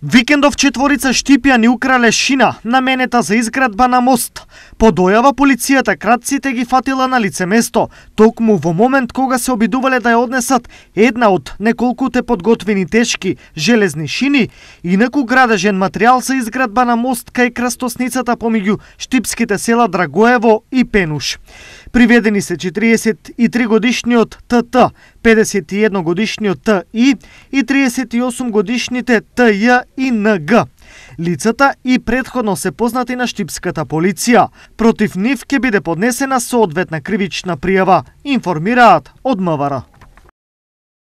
Викендов четворица штипија ни украле шина на менета за изградба на мост. По дојава полицијата кратците ги фатила на лице место, токму во момент кога се обидувале да ја однесат една од неколкуте подготвени тешки железни шини, инаку градежен материјал за изградба на мост кај крстосницата помеѓу штипските села Драгоево и Пенуш. Приведени се 43 годишниот ТТ, 51 годишниот ТИ и 38 годишните ТЈ и НГ. Лицата и предходно се познати на штипската полиција. Против нив ќе биде поднесена соодветна кривична пријава, информираат од МВР.